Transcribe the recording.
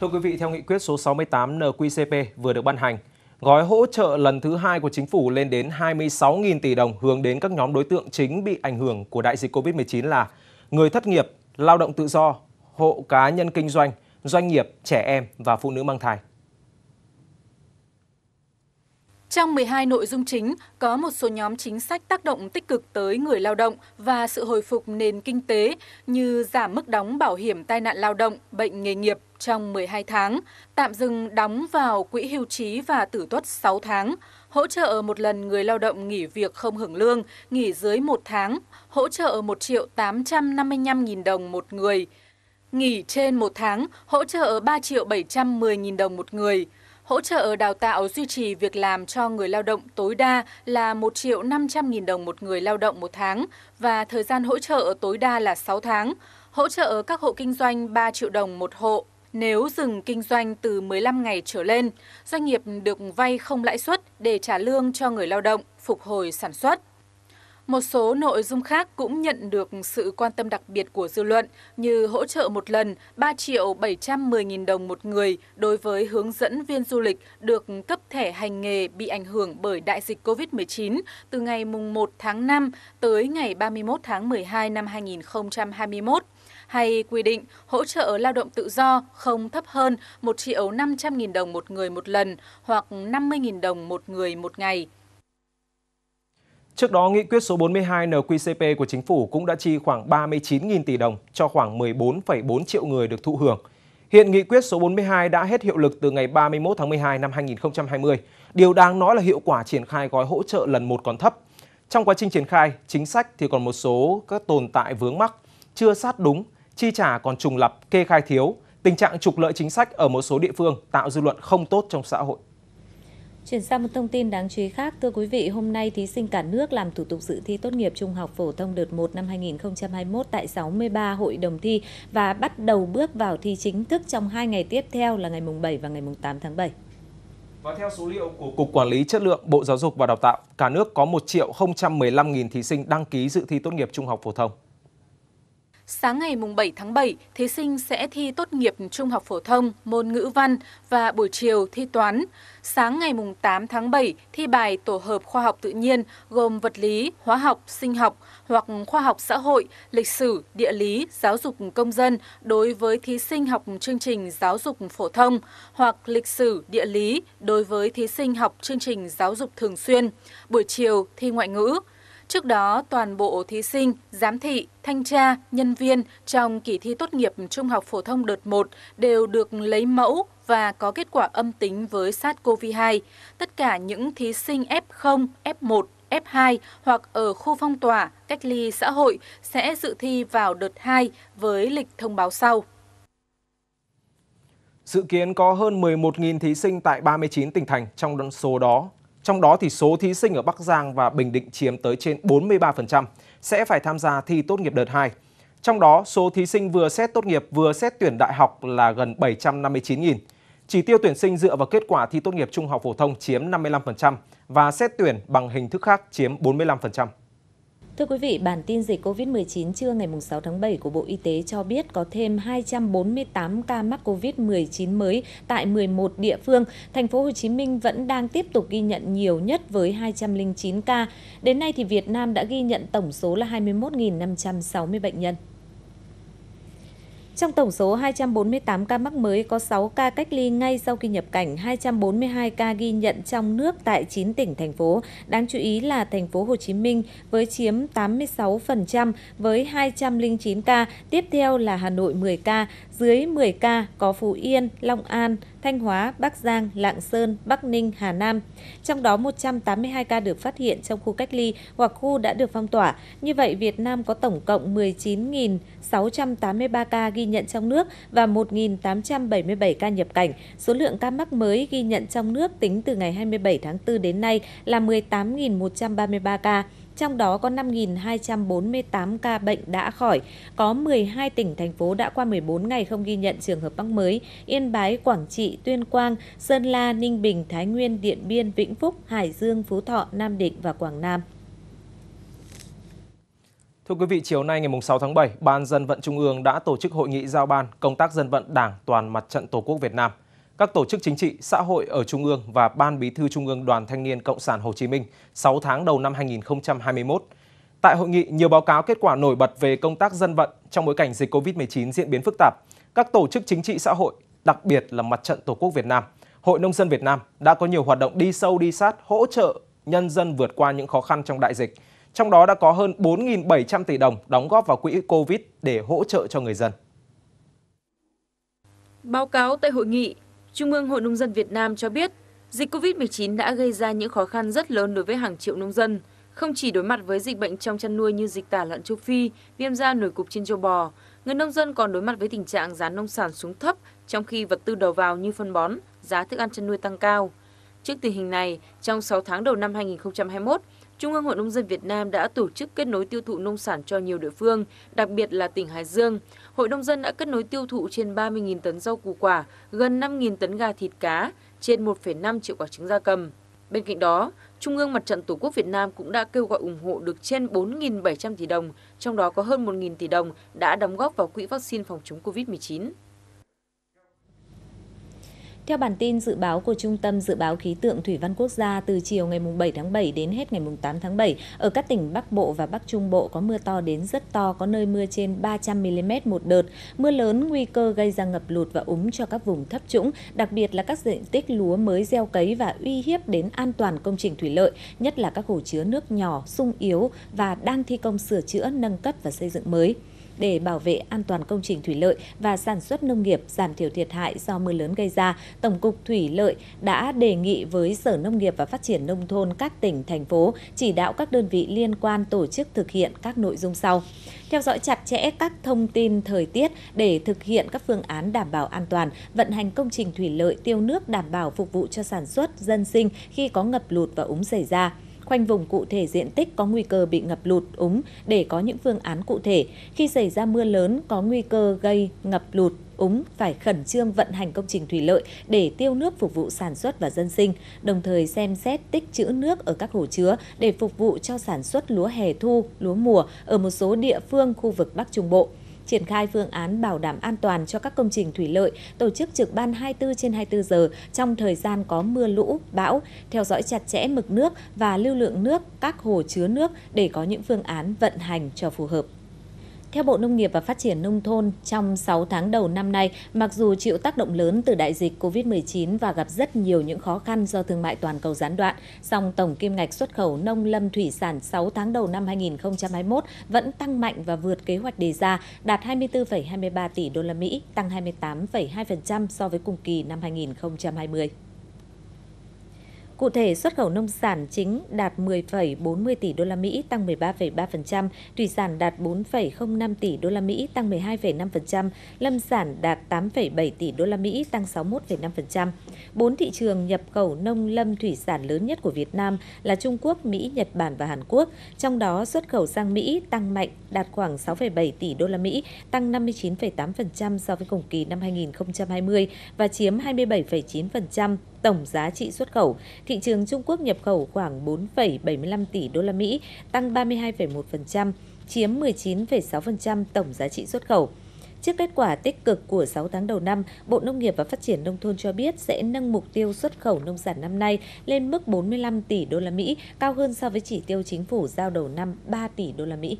Thưa quý vị, theo nghị quyết số 68 NQCP vừa được ban hành, gói hỗ trợ lần thứ hai của chính phủ lên đến 26.000 tỷ đồng hướng đến các nhóm đối tượng chính bị ảnh hưởng của đại dịch COVID-19 là người thất nghiệp, lao động tự do, hộ cá nhân kinh doanh, doanh nghiệp, trẻ em và phụ nữ mang thai. Trong 12 nội dung chính, có một số nhóm chính sách tác động tích cực tới người lao động và sự hồi phục nền kinh tế như giảm mức đóng bảo hiểm tai nạn lao động, bệnh nghề nghiệp trong 12 tháng, tạm dừng đóng vào quỹ hưu trí và tử tuất 6 tháng, hỗ trợ một lần người lao động nghỉ việc không hưởng lương, nghỉ dưới một tháng, hỗ trợ 1 triệu 855 nghìn đồng một người, nghỉ trên một tháng, hỗ trợ 3 triệu 710 nghìn đồng một người, hỗ trợ đào tạo duy trì việc làm cho người lao động tối đa là 1 triệu 500 nghìn đồng một người lao động một tháng và thời gian hỗ trợ tối đa là 6 tháng, hỗ trợ các hộ kinh doanh 3 triệu đồng một hộ. Nếu dừng kinh doanh từ 15 ngày trở lên, doanh nghiệp được vay không lãi suất để trả lương cho người lao động, phục hồi sản xuất. Một số nội dung khác cũng nhận được sự quan tâm đặc biệt của dư luận như hỗ trợ một lần 3 triệu 710 nghìn đồng một người đối với hướng dẫn viên du lịch được cấp thẻ hành nghề bị ảnh hưởng bởi đại dịch COVID-19 từ ngày mùng 1 tháng 5 tới ngày 31 tháng 12 năm 2021 hay quy định hỗ trợ lao động tự do không thấp hơn 1 triệu 500 nghìn đồng một người một lần hoặc 50 nghìn đồng một người một ngày. Trước đó, nghị quyết số 42 NQCP của chính phủ cũng đã chi khoảng 39.000 tỷ đồng cho khoảng 14,4 triệu người được thụ hưởng. Hiện nghị quyết số 42 đã hết hiệu lực từ ngày 31 tháng 12 năm 2020. Điều đáng nói là hiệu quả triển khai gói hỗ trợ lần một còn thấp. Trong quá trình triển khai, chính sách thì còn một số các tồn tại vướng mắc, chưa sát đúng, chi trả còn trùng lập, kê khai thiếu, tình trạng trục lợi chính sách ở một số địa phương tạo dư luận không tốt trong xã hội. Chuyển sang một thông tin đáng chú ý khác, thưa quý vị, hôm nay thí sinh cả nước làm thủ tục dự thi tốt nghiệp trung học phổ thông đợt 1 năm 2021 tại 63 hội đồng thi và bắt đầu bước vào thi chính thức trong hai ngày tiếp theo là ngày mùng 7 và ngày mùng 8 tháng 7. Và theo số liệu của Cục Quản lý Chất lượng Bộ Giáo dục và Đào tạo, cả nước có 1 triệu 015.000 thí sinh đăng ký dự thi tốt nghiệp trung học phổ thông. Sáng ngày 7 tháng 7, thí sinh sẽ thi tốt nghiệp trung học phổ thông môn ngữ văn và buổi chiều thi toán. Sáng ngày 8 tháng 7, thi bài tổ hợp khoa học tự nhiên gồm vật lý, hóa học, sinh học hoặc khoa học xã hội, lịch sử, địa lý, giáo dục công dân đối với thí sinh học chương trình giáo dục phổ thông hoặc lịch sử, địa lý đối với thí sinh học chương trình giáo dục thường xuyên. Buổi chiều thi ngoại ngữ. Trước đó, toàn bộ thí sinh, giám thị, thanh tra, nhân viên trong kỳ thi tốt nghiệp trung học phổ thông đợt 1 đều được lấy mẫu và có kết quả âm tính với SARS-CoV-2. Tất cả những thí sinh F0, F1, F2 hoặc ở khu phong tỏa, cách ly xã hội sẽ dự thi vào đợt 2 với lịch thông báo sau. Dự kiến có hơn 11.000 thí sinh tại 39 tỉnh thành, trong số đó trong đó thì số thí sinh ở Bắc Giang và Bình Định chiếm tới trên 43% sẽ phải tham gia thi tốt nghiệp đợt 2. Trong đó, số thí sinh vừa xét tốt nghiệp vừa xét tuyển đại học là gần 759.000. Chỉ tiêu tuyển sinh dựa vào kết quả thi tốt nghiệp trung học phổ thông chiếm 55% và xét tuyển bằng hình thức khác chiếm 45%. Thưa quý vị, bản tin dịch COVID-19 trưa ngày 6 tháng 7 của Bộ Y tế cho biết có thêm 248 ca mắc COVID-19 mới tại 11 địa phương. Thành phố Hồ Chí Minh vẫn đang tiếp tục ghi nhận nhiều nhất với 209 ca. Đến nay thì Việt Nam đã ghi nhận tổng số là 21.560 bệnh nhân. Trong tổng số 248 ca mắc mới có 6 ca cách ly ngay sau khi nhập cảnh, 242 ca ghi nhận trong nước tại 9 tỉnh thành phố. Đáng chú ý là thành phố Hồ Chí Minh với chiếm 86% với 209 ca, tiếp theo là Hà Nội 10 ca, dưới 10 ca có Phú Yên, Long An, Thanh Hóa, Bắc Giang, Lạng Sơn, Bắc Ninh, Hà Nam. Trong đó 182 ca được phát hiện trong khu cách ly hoặc khu đã được phong tỏa. Như vậy, Việt Nam có tổng cộng 19.683 ca ghi ghi nhận trong nước và 1.877 ca nhập cảnh. Số lượng ca mắc mới ghi nhận trong nước tính từ ngày 27 tháng 4 đến nay là 18.133 ca trong đó có 5.248 ca bệnh đã khỏi. Có 12 tỉnh, thành phố đã qua 14 ngày không ghi nhận trường hợp mắc mới. Yên Bái, Quảng Trị, Tuyên Quang, Sơn La, Ninh Bình, Thái Nguyên, Điện Biên, Vĩnh Phúc, Hải Dương, Phú Thọ, Nam Định và Quảng Nam. Thưa quý vị, chiều nay ngày 6 tháng 7, Ban Dân vận Trung ương đã tổ chức hội nghị giao ban công tác dân vận Đảng toàn mặt trận Tổ quốc Việt Nam. Các tổ chức chính trị, xã hội ở Trung ương và Ban Bí thư Trung ương Đoàn Thanh niên Cộng sản Hồ Chí Minh 6 tháng đầu năm 2021. Tại hội nghị, nhiều báo cáo kết quả nổi bật về công tác dân vận trong bối cảnh dịch COVID-19 diễn biến phức tạp. Các tổ chức chính trị xã hội, đặc biệt là Mặt trận Tổ quốc Việt Nam, Hội Nông dân Việt Nam đã có nhiều hoạt động đi sâu đi sát hỗ trợ nhân dân vượt qua những khó khăn trong đại dịch – trong đó đã có hơn 4.700 tỷ đồng đóng góp vào quỹ COVID để hỗ trợ cho người dân. Báo cáo tại hội nghị, Trung ương Hội Nông dân Việt Nam cho biết dịch COVID-19 đã gây ra những khó khăn rất lớn đối với hàng triệu nông dân, không chỉ đối mặt với dịch bệnh trong chăn nuôi như dịch tả lợn châu Phi, viêm da nổi cục trên châu bò, người nông dân còn đối mặt với tình trạng giá nông sản xuống thấp trong khi vật tư đầu vào như phân bón, giá thức ăn chăn nuôi tăng cao. Trước tình hình này, trong 6 tháng đầu năm 2021, Trung ương Hội Nông dân Việt Nam đã tổ chức kết nối tiêu thụ nông sản cho nhiều địa phương, đặc biệt là tỉnh Hải Dương. Hội Nông dân đã kết nối tiêu thụ trên 30.000 tấn rau củ quả, gần 5.000 tấn gà thịt cá, trên 1,5 triệu quả trứng gia cầm. Bên cạnh đó, Trung ương Mặt trận Tổ quốc Việt Nam cũng đã kêu gọi ủng hộ được trên 4.700 tỷ đồng, trong đó có hơn 1.000 tỷ đồng đã đóng góp vào quỹ vaccine phòng chống COVID-19. Theo bản tin dự báo của Trung tâm Dự báo Khí tượng Thủy văn Quốc gia, từ chiều ngày 7 tháng 7 đến hết ngày 8 tháng 7, ở các tỉnh Bắc Bộ và Bắc Trung Bộ có mưa to đến rất to, có nơi mưa trên 300mm một đợt. Mưa lớn nguy cơ gây ra ngập lụt và úng cho các vùng thấp trũng, đặc biệt là các diện tích lúa mới gieo cấy và uy hiếp đến an toàn công trình thủy lợi, nhất là các hồ chứa nước nhỏ, sung yếu và đang thi công sửa chữa, nâng cấp và xây dựng mới để bảo vệ an toàn công trình thủy lợi và sản xuất nông nghiệp giảm thiểu thiệt hại do mưa lớn gây ra, Tổng cục Thủy lợi đã đề nghị với Sở Nông nghiệp và Phát triển Nông thôn các tỉnh, thành phố chỉ đạo các đơn vị liên quan tổ chức thực hiện các nội dung sau. Theo dõi chặt chẽ các thông tin thời tiết để thực hiện các phương án đảm bảo an toàn, vận hành công trình thủy lợi tiêu nước đảm bảo phục vụ cho sản xuất, dân sinh khi có ngập lụt và úng xảy ra khoanh vùng cụ thể diện tích có nguy cơ bị ngập lụt úng để có những phương án cụ thể khi xảy ra mưa lớn có nguy cơ gây ngập lụt úng phải khẩn trương vận hành công trình thủy lợi để tiêu nước phục vụ sản xuất và dân sinh, đồng thời xem xét tích trữ nước ở các hồ chứa để phục vụ cho sản xuất lúa hè thu, lúa mùa ở một số địa phương khu vực Bắc Trung Bộ triển khai phương án bảo đảm an toàn cho các công trình thủy lợi, tổ chức trực ban 24 trên 24 giờ trong thời gian có mưa lũ, bão, theo dõi chặt chẽ mực nước và lưu lượng nước các hồ chứa nước để có những phương án vận hành cho phù hợp. Theo Bộ Nông nghiệp và Phát triển Nông thôn, trong 6 tháng đầu năm nay, mặc dù chịu tác động lớn từ đại dịch COVID-19 và gặp rất nhiều những khó khăn do thương mại toàn cầu gián đoạn, song tổng kim ngạch xuất khẩu nông lâm thủy sản 6 tháng đầu năm 2021 vẫn tăng mạnh và vượt kế hoạch đề ra, đạt 24,23 tỷ đô la Mỹ, tăng 28,2% so với cùng kỳ năm 2020. Cụ thể, xuất khẩu nông sản chính đạt 10,40 tỷ đô la Mỹ tăng 13,3%, thủy sản đạt 4,05 tỷ đô la Mỹ tăng 12,5%, lâm sản đạt 8,7 tỷ đô la Mỹ tăng 61,5%. Bốn thị trường nhập khẩu nông lâm thủy sản lớn nhất của Việt Nam là Trung Quốc, Mỹ, Nhật Bản và Hàn Quốc, trong đó xuất khẩu sang Mỹ tăng mạnh đạt khoảng 6,7 tỷ đô la Mỹ, tăng 59,8% so với cùng kỳ năm 2020 và chiếm 27,9% tổng giá trị xuất khẩu, thị trường Trung Quốc nhập khẩu khoảng 4,75 tỷ đô la Mỹ, tăng 32,1%, chiếm 19,6% tổng giá trị xuất khẩu. Trước kết quả tích cực của 6 tháng đầu năm, Bộ Nông nghiệp và Phát triển nông thôn cho biết sẽ nâng mục tiêu xuất khẩu nông sản năm nay lên mức 45 tỷ đô la Mỹ, cao hơn so với chỉ tiêu chính phủ giao đầu năm 3 tỷ đô la Mỹ.